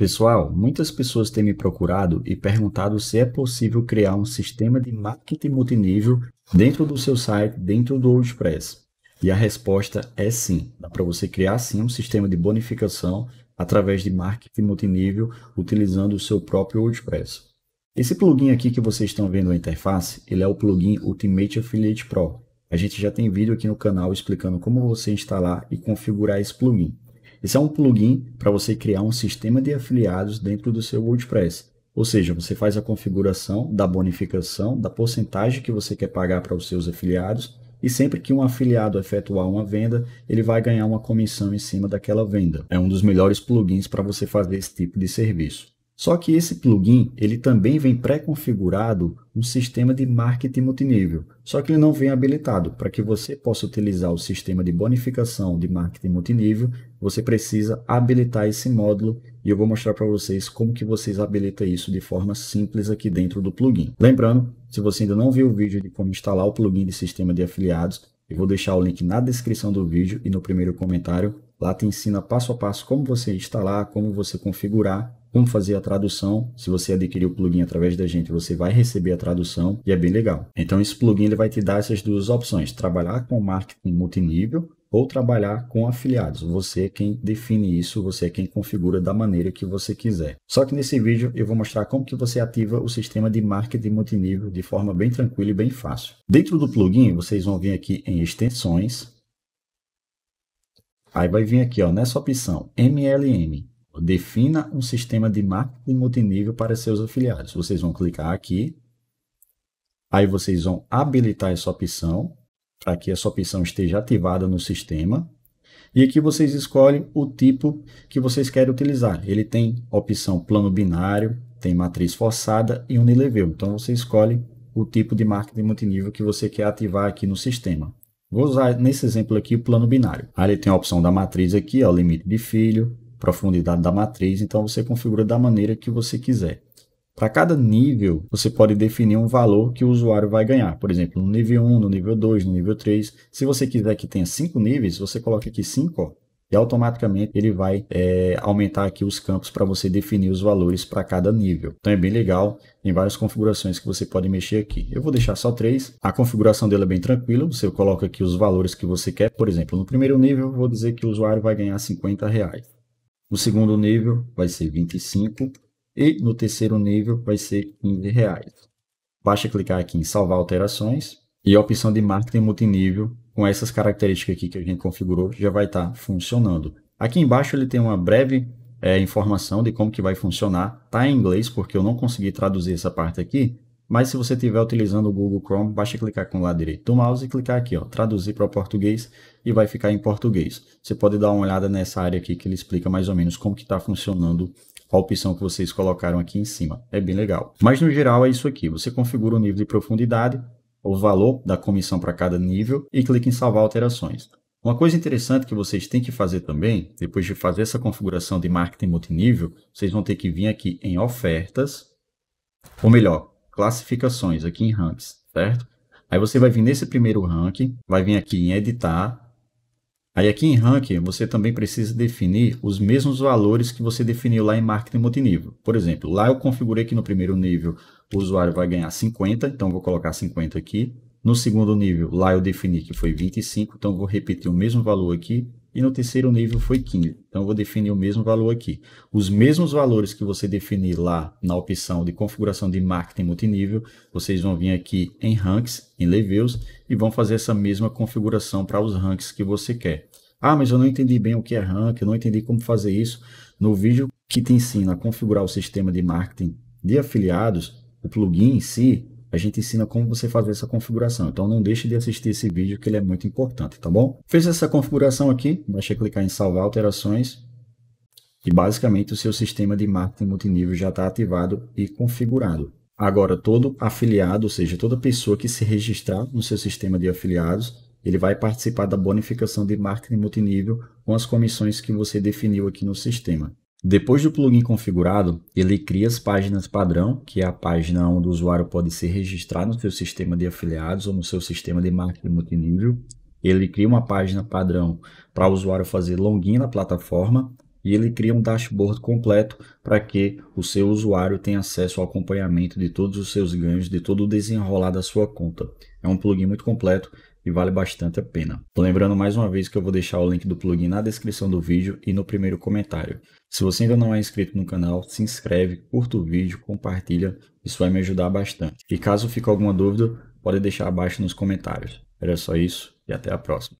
Pessoal, muitas pessoas têm me procurado e perguntado se é possível criar um sistema de marketing multinível dentro do seu site, dentro do WordPress. E a resposta é sim. Dá para você criar sim um sistema de bonificação através de marketing multinível utilizando o seu próprio WordPress. Esse plugin aqui que vocês estão vendo na interface, ele é o plugin Ultimate Affiliate Pro. A gente já tem vídeo aqui no canal explicando como você instalar e configurar esse plugin. Esse é um plugin para você criar um sistema de afiliados dentro do seu WordPress. Ou seja, você faz a configuração da bonificação, da porcentagem que você quer pagar para os seus afiliados, e sempre que um afiliado efetuar uma venda, ele vai ganhar uma comissão em cima daquela venda. É um dos melhores plugins para você fazer esse tipo de serviço. Só que esse plugin, ele também vem pré-configurado um sistema de marketing multinível, só que ele não vem habilitado. Para que você possa utilizar o sistema de bonificação de marketing multinível, você precisa habilitar esse módulo e eu vou mostrar para vocês como que vocês habilitam isso de forma simples aqui dentro do plugin. Lembrando, se você ainda não viu o vídeo de como instalar o plugin de sistema de afiliados, eu vou deixar o link na descrição do vídeo e no primeiro comentário. Lá te ensina passo a passo como você instalar, como você configurar como fazer a tradução. Se você adquirir o plugin através da gente, você vai receber a tradução e é bem legal. Então esse plugin ele vai te dar essas duas opções, trabalhar com marketing multinível ou trabalhar com afiliados. Você é quem define isso, você é quem configura da maneira que você quiser. Só que nesse vídeo eu vou mostrar como que você ativa o sistema de marketing multinível de forma bem tranquila e bem fácil. Dentro do plugin, vocês vão vir aqui em extensões. Aí vai vir aqui ó, nessa opção MLM, defina um sistema de marketing multinível para seus afiliados. Vocês vão clicar aqui, aí vocês vão habilitar essa opção, para que essa opção esteja ativada no sistema. E aqui vocês escolhem o tipo que vocês querem utilizar. Ele tem opção plano binário, tem matriz forçada e unilevel. Então você escolhe o tipo de marketing multinível que você quer ativar aqui no sistema. Vou usar nesse exemplo aqui o plano binário. Aí ele tem a opção da matriz aqui, ó, limite de filho, profundidade da matriz, então você configura da maneira que você quiser. Para cada nível, você pode definir um valor que o usuário vai ganhar. Por exemplo, no nível 1, no nível 2, no nível 3. Se você quiser que tenha 5 níveis, você coloca aqui 5, e automaticamente ele vai é, aumentar aqui os campos para você definir os valores para cada nível. Então é bem legal, tem várias configurações que você pode mexer aqui. Eu vou deixar só três. A configuração dele é bem tranquila, você coloca aqui os valores que você quer. Por exemplo, no primeiro nível, vou dizer que o usuário vai ganhar 50 reais. No segundo nível vai ser 25 e no terceiro nível vai ser 15 reais. Basta clicar aqui em salvar alterações e a opção de marketing multinível com essas características aqui que a gente configurou já vai estar tá funcionando. Aqui embaixo ele tem uma breve é, informação de como que vai funcionar. Está em inglês porque eu não consegui traduzir essa parte aqui, mas se você estiver utilizando o Google Chrome, basta clicar com o lado direito do mouse e clicar aqui, ó, traduzir para o português e vai ficar em português. Você pode dar uma olhada nessa área aqui que ele explica mais ou menos como que está funcionando a opção que vocês colocaram aqui em cima. É bem legal. Mas no geral é isso aqui. Você configura o nível de profundidade, o valor da comissão para cada nível e clica em salvar alterações. Uma coisa interessante que vocês têm que fazer também, depois de fazer essa configuração de marketing multinível, vocês vão ter que vir aqui em ofertas, ou melhor, classificações aqui em ranks, certo? Aí você vai vir nesse primeiro ranking, vai vir aqui em editar. Aí aqui em ranking você também precisa definir os mesmos valores que você definiu lá em marketing multinível. Por exemplo, lá eu configurei que no primeiro nível o usuário vai ganhar 50, então vou colocar 50 aqui. No segundo nível, lá eu defini que foi 25, então vou repetir o mesmo valor aqui e no terceiro nível foi 15. Então, eu vou definir o mesmo valor aqui. Os mesmos valores que você definir lá na opção de configuração de marketing multinível, vocês vão vir aqui em ranks, em levels, e vão fazer essa mesma configuração para os ranks que você quer. Ah, mas eu não entendi bem o que é rank, eu não entendi como fazer isso. No vídeo que te ensina a configurar o sistema de marketing de afiliados, o plugin em si, a gente ensina como você fazer essa configuração. Então não deixe de assistir esse vídeo que ele é muito importante, tá bom? Fez essa configuração aqui, basta clicar em salvar alterações e basicamente o seu sistema de marketing multinível já está ativado e configurado. Agora todo afiliado, ou seja, toda pessoa que se registrar no seu sistema de afiliados, ele vai participar da bonificação de marketing multinível com as comissões que você definiu aqui no sistema. Depois do plugin configurado, ele cria as páginas padrão, que é a página onde o usuário pode se registrar no seu sistema de afiliados ou no seu sistema de marketing multinível. Ele cria uma página padrão para o usuário fazer login na plataforma, e ele cria um dashboard completo para que o seu usuário tenha acesso ao acompanhamento de todos os seus ganhos, de todo o desenrolar da sua conta. É um plugin muito completo e vale bastante a pena. Lembrando mais uma vez que eu vou deixar o link do plugin na descrição do vídeo e no primeiro comentário. Se você ainda não é inscrito no canal, se inscreve, curta o vídeo, compartilha, isso vai me ajudar bastante. E caso fique alguma dúvida, pode deixar abaixo nos comentários. Era só isso e até a próxima.